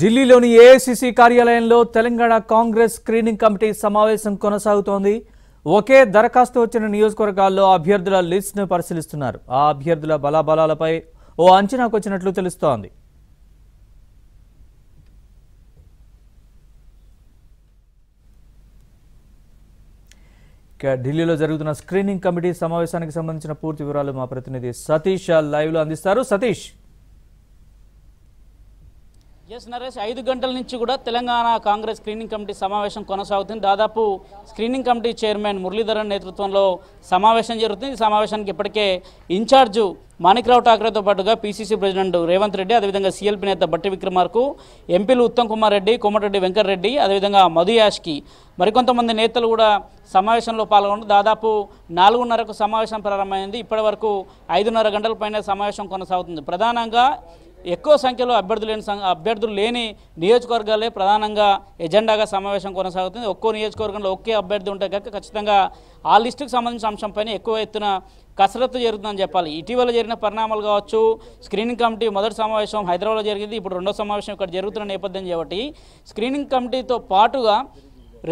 ఢిల్లీలోని ఏఐసిసి కార్యాలయంలో Telangana Congress screening committee సమావేశం కొనసాగుతోంది ఒకే దరఖాస్తు వచ్చిన నియోజకవర్గాల్లో అభ్యర్థుల లిస్టును పరిశీలిస్తున్నారు ఆ అభ్యర్థుల బలాబలాలపై ఓ అంచనాకు వచ్చినట్లు తెలుస్తోంది ఢిల్లీలో జరుగుతున్న స్క్రీనింగ్ కమిటీ సమావేశానికి సంబంధించిన పూర్తి వివరాలు మా ప్రతినిధి సతీష్ లైవ్లో అందిస్తారు సతీష్ ఎస్ నరేష్ ఐదు గంటల నుంచి కూడా తెలంగాణ కాంగ్రెస్ స్క్రీనింగ్ కమిటీ సమావేశం కొనసాగుతుంది దాదాపు స్క్రీనింగ్ కమిటీ చైర్మన్ మురళీధరన్ నేతృత్వంలో సమావేశం జరుగుతుంది ఈ సమావేశానికి ఇప్పటికే ఇన్ఛార్జు మాణిక్రావు ఠాకరేతో పాటుగా పీసీసీ ప్రెసిడెంట్ రేవంత్ రెడ్డి అదేవిధంగా సీఎల్పీ నేత బట్టి విక్రమార్కు ఎంపీలు ఉత్తమ్ కుమార్ రెడ్డి కోమటిరెడ్డి వెంకటరెడ్డి అదేవిధంగా మధు యాష్కి మరికొంతమంది నేతలు కూడా సమావేశంలో పాల్గొన్నారు దాదాపు నాలుగున్నరకు సమావేశం ప్రారంభమైంది ఇప్పటి వరకు ఐదున్నర గంటల పైన సమావేశం కొనసాగుతుంది ప్రధానంగా ఎక్కువ సంఖ్యలో అభ్యర్థులు లేని అభ్యర్థులు లేని నియోజకవర్గాలే ప్రధానంగా ఎజెండాగా సమావేశం కొనసాగుతుంది ఒక్కో నియోజకవర్గంలో ఒకే అభ్యర్థి ఉంటే కనుక ఖచ్చితంగా ఆ లిస్టుకు సంబంధించిన అంశంపైన ఎక్కువ ఎత్తున కసరత్తు జరుగుతుందని చెప్పాలి ఇటీవల జరిగిన పరిణామాలు కావచ్చు స్క్రీనింగ్ కమిటీ మొదటి సమావేశం హైదరాబాద్లో జరిగింది ఇప్పుడు రెండో సమావేశం ఇక్కడ జరుగుతున్న నేపథ్యం కాబట్టి స్క్రీనింగ్ కమిటీతో పాటుగా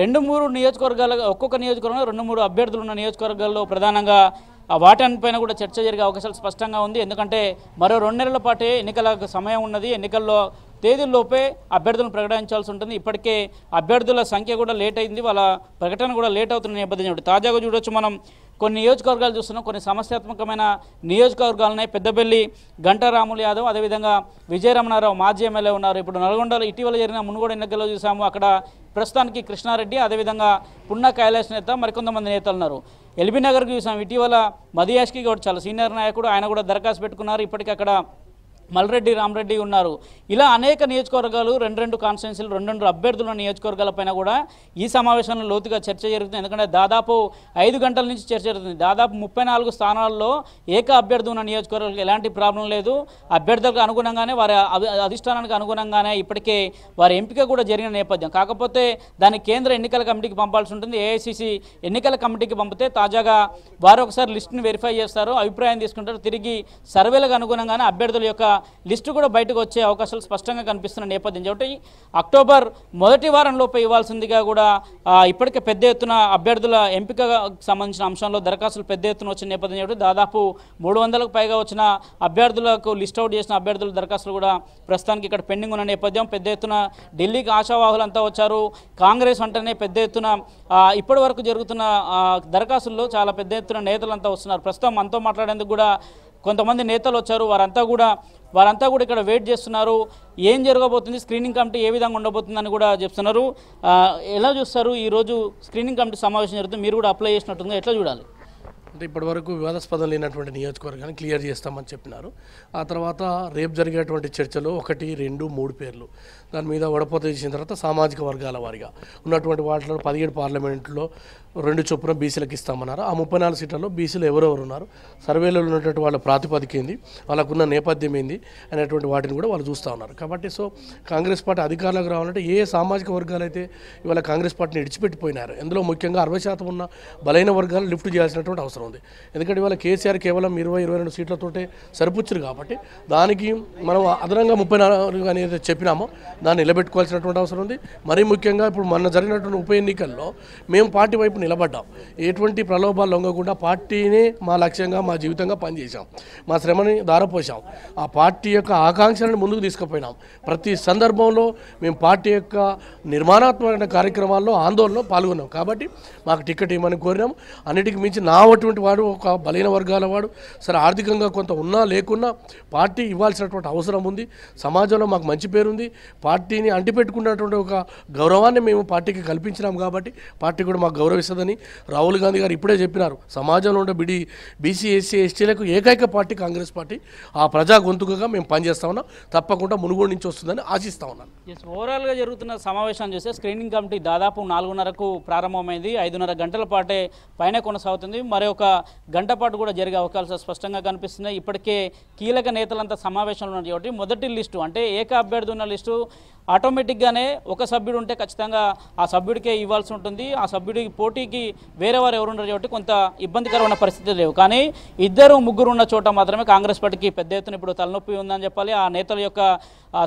రెండు మూడు నియోజకవర్గాలు ఒక్కొక్క నియోజకవర్గంలో రెండు మూడు అభ్యర్థులు ఉన్న నియోజకవర్గాల్లో ప్రధానంగా ఆ వాటన్ పైన కూడా చర్చ జరిగే అవకాశాలు స్పష్టంగా ఉంది ఎందుకంటే మరో రెండు నెలల పాటే ఎన్నికల సమయం ఉన్నది ఎన్నికల్లో తేదీల్లోపే అభ్యర్థులను ప్రకటించాల్సి ఉంటుంది ఇప్పటికే అభ్యర్థుల సంఖ్య కూడా లేట్ అయింది వాళ్ళ ప్రకటన కూడా లేట్ అవుతున్న నేపథ్యం తాజాగా చూడొచ్చు మనం కొన్ని నియోజకవర్గాలు చూస్తున్నాం కొన్ని సమస్యాత్మకమైన నియోజకవర్గాలున్నాయి పెద్దపల్లి గంటారాములు యాదవ్ అదేవిధంగా విజయరమణారావు మాజీ ఎమ్మెల్యే ఉన్నారు ఇప్పుడు నల్గొండలో ఇటీవల జరిగిన మునుగోడు ఎన్నికల్లో చూసాము అక్కడ ప్రస్తుతానికి కృష్ణారెడ్డి అదేవిధంగా పున్న కైలాస్ నేత మరికొంతమంది నేతలు ఉన్నారు ఎల్బీ చూసాం ఇటీవల మధుయాష్కి కూడా చాలా సీనియర్ నాయకుడు ఆయన కూడా దరఖాస్తు పెట్టుకున్నారు ఇప్పటికీ అక్కడ మల్రెడ్డి రామరెడ్డి ఉన్నారు ఇలా అనేక నియోజకవర్గాలు రెండు రెండు కాన్స్టిట్యున్సీలు రెండు రెండు అభ్యర్థుల పైన కూడా ఈ సమావేశంలో లోతుగా చర్చ జరుగుతుంది ఎందుకంటే దాదాపు ఐదు గంటల నుంచి చర్చ జరుగుతుంది దాదాపు ముప్పై నాలుగు స్థానాల్లో ఏక అభ్యర్థి ఉన్న నియోజకవర్గాలకు ఎలాంటి ప్రాబ్లం లేదు అభ్యర్థులకు అనుగుణంగానే వారి అధిష్టానానికి అనుగుణంగానే ఇప్పటికే వారి ఎంపిక కూడా జరిగిన నేపథ్యం కాకపోతే దాన్ని కేంద్ర ఎన్నికల కమిటీకి పంపాల్సి ఉంటుంది ఏఐసిసి ఎన్నికల కమిటీకి పంపితే తాజాగా వారు ఒకసారి లిస్టును వెరిఫై చేస్తారు అభిప్రాయం తీసుకుంటారు తిరిగి సర్వేలకు అనుగుణంగానే అభ్యర్థుల యొక్క లిస్టు కూడా బయటకు వచ్చే అవకాశాలు స్పష్టంగా కనిపిస్తున్న నేపథ్యం కాబట్టి అక్టోబర్ మొదటి వారంలోపు ఇవ్వాల్సిందిగా కూడా ఇప్పటికే పెద్ద ఎత్తున అభ్యర్థుల ఎంపికగా సంబంధించిన అంశంలో దరఖాస్తులు పెద్ద ఎత్తున వచ్చిన నేపథ్యం కాబట్టి దాదాపు మూడు వందలకు పైగా వచ్చిన అభ్యర్థులకు లిస్ట్ అవుట్ చేసిన అభ్యర్థుల దరఖాస్తులు కూడా ప్రస్తుతానికి ఇక్కడ పెండింగ్ ఉన్న నేపథ్యం పెద్ద ఎత్తున ఢిల్లీకి ఆశావాహులంతా వచ్చారు కాంగ్రెస్ అంటేనే పెద్ద ఎత్తున ఇప్పటి వరకు జరుగుతున్న దరఖాస్తుల్లో చాలా పెద్ద ఎత్తున నేతలంతా వస్తున్నారు ప్రస్తుతం మనతో మాట్లాడేందుకు కూడా కొంతమంది నేతలు వచ్చారు వారంతా కూడా వారంతా కూడా ఇక్కడ వెయిట్ చేస్తున్నారు ఏం జరగబోతుంది స్క్రీనింగ్ కమిటీ ఏ విధంగా ఉండబోతుందని కూడా చెప్తున్నారు ఎలా చూస్తారు ఈరోజు స్క్రీనింగ్ కమిటీ సమావేశం జరుగుతుంది మీరు కూడా అప్లై చేసినట్టుందిగా ఎట్లా చూడాలి అంటే ఇప్పటివరకు వివాదాస్పదం లేనటువంటి నియోజకవర్గాన్ని క్లియర్ చేస్తామని చెప్పినారు ఆ తర్వాత రేపు జరిగేటువంటి చర్చలో ఒకటి రెండు మూడు పేర్లు దాని మీద వడపోత చేసిన తర్వాత సామాజిక వర్గాల వారిగా ఉన్నటువంటి వాటిలో పదిహేడు పార్లమెంట్లో రెండు చొప్పున బీసీలకు ఇస్తామన్నారు ఆ ముప్పై నాలుగు సీట్లలో బీసీలు ఎవరెవరు ఉన్నారు సర్వేలో ఉన్నటువంటి వాళ్ళ ప్రాతిపదిక ఏంది వాళ్ళకున్న నేపథ్యం ఏంది అనేటువంటి వాటిని కూడా వాళ్ళు చూస్తూ ఉన్నారు కాబట్టి సో కాంగ్రెస్ పార్టీ అధికారంలోకి రావాలంటే ఏ సామాజిక వర్గాలు అయితే ఇవాళ కాంగ్రెస్ పార్టీని విడిచిపెట్టిపోయినారు ఎందులో ముఖ్యంగా అరవై శాతం ఉన్న బలైన వర్గాలు లిఫ్ట్ చేయాల్సినటువంటి అవసరం అవసరం ఉంది ఎందుకంటే ఇవాళ కేసీఆర్ కేవలం ఇరవై ఇరవై రెండు సీట్లతోటే సరిపుచ్చరు కాబట్టి దానికి మనం అదనంగా ముప్పై నాలుగు అనేది చెప్పినామో దాన్ని నిలబెట్టుకోవాల్సినటువంటి అవసరం ఉంది మరీ ముఖ్యంగా ఇప్పుడు మొన్న జరిగినటువంటి ఉప ఎన్నికల్లో మేము పార్టీ వైపు నిలబడ్డాం ఎటువంటి ప్రలోభాలు లొంగకుండా పార్టీనే మా లక్ష్యంగా మా జీవితంగా పనిచేశాం మా శ్రమని దారపోసాం ఆ పార్టీ యొక్క ఆకాంక్షలను ముందుకు తీసుకుపోయినాం ప్రతి సందర్భంలో మేము పార్టీ యొక్క నిర్మాణాత్మకమైన కార్యక్రమాల్లో ఆందోళనలో పాల్గొన్నాం కాబట్టి మాకు టికెట్ ఇవ్వమని కోరినాం అన్నిటికీ మించి నా ఉన్నటువంటి వాడు ఒక బలైన వర్గాల వాడు సరే ఆర్థికంగా కొంత ఉన్నా లేకున్నా పార్టీ ఇవ్వాల్సినటువంటి అవసరం ఉంది సమాజంలో మాకు మంచి పేరుంది పార్టీని అంటిపెట్టుకున్నటువంటి ఒక గౌరవాన్ని మేము పార్టీకి కల్పించినాం కాబట్టి పార్టీ కూడా మాకు గౌరవిస్తుందని రాహుల్ గాంధీ గారు ఇప్పుడే చెప్పినారు సమాజంలో ఉండే బిడి బీసీ ఎస్సీ ఎస్టీలకు ఏకైక పార్టీ కాంగ్రెస్ పార్టీ ఆ ప్రజా గొంతుకగా మేము పనిచేస్తా ఉన్నాం తప్పకుండా మునుగోడు నుంచి వస్తుందని ఆశిస్తా ఉన్నాను ఓవరాల్గా జరుగుతున్న సమావేశాన్ని చూస్తే స్క్రీనింగ్ కమిటీ దాదాపు నాలుగున్నరకు ప్రారంభమైంది ఐదున్నర గంటల పాటే పైన కొనసాగుతుంది మరి ఒక గంట పాటు కూడా జరిగే అవకాశాలు స్పష్టంగా కనిపిస్తున్నాయి ఇప్పటికే కీలక నేతలంతా సమావేశంలో ఉన్నాయి కాబట్టి మొదటి లిస్టు అంటే ఏక అభ్యర్థి ఉన్న లిస్టు ఆటోమేటిక్గానే ఒక సభ్యుడు ఉంటే ఖచ్చితంగా ఆ సభ్యుడికే ఇవ్వాల్సి ఉంటుంది ఆ సభ్యుడికి పోటీకి వేరే వారు ఉండరు కాబట్టి కొంత ఇబ్బందికరమైన పరిస్థితి లేవు కానీ ఇద్దరు ముగ్గురు ఉన్న చోట మాత్రమే కాంగ్రెస్ పార్టీకి పెద్ద ఎత్తున ఇప్పుడు తలనొప్పి ఉందని చెప్పాలి ఆ నేతల యొక్క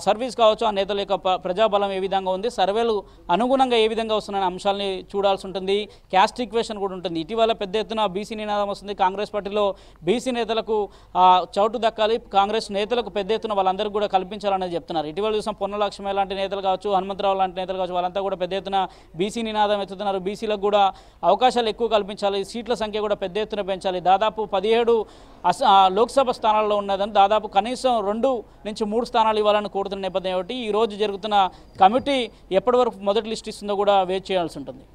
సర్వీస్ కావచ్చు ఆ నేతల యొక్క ప్రజాబలం ఏ విధంగా ఉంది సర్వేలు అనుగుణంగా ఏ విధంగా వస్తున్నాయనే అంశాలని చూడాల్సి ఉంటుంది క్యాస్ట్ ఈక్వేషన్ కూడా ఉంటుంది ఇటీవల పెద్ద ఎత్తున బీసీ నినాదం వస్తుంది కాంగ్రెస్ పార్టీలో బీసీ నేతలకు చౌటు దక్కాలి కాంగ్రెస్ నేతలకు పెద్ద ఎత్తున వాళ్ళందరికీ కూడా కల్పించాలనేది చెప్తున్నారు ఇటీవల చూసిన పొన్నలక్ష్మి లాంటి నేతలు కావచ్చు హనుమంతరావు లాంటి నేతలు కావచ్చు వాళ్ళంతా కూడా పెద్ద ఎత్తున బీసీ నినాదం ఎత్తుతున్నారు బీసీలకు కూడా అవకాశాలు ఎక్కువ కల్పించాలి సీట్ల సంఖ్య కూడా పెద్ద ఎత్తున పెంచాలి దాదాపు పదిహేడు లోక్సభ స్థానాల్లో ఉన్నదని దాదాపు కనీసం రెండు నుంచి మూడు స్థానాలు ఇవ్వాలని కోరుతున్న నేపథ్యం ఒకటి ఈరోజు జరుగుతున్న కమిటీ ఎప్పటి వరకు మొదటి లిస్ట్ ఇస్తుందో కూడా వెయిట్ చేయాల్సి ఉంటుంది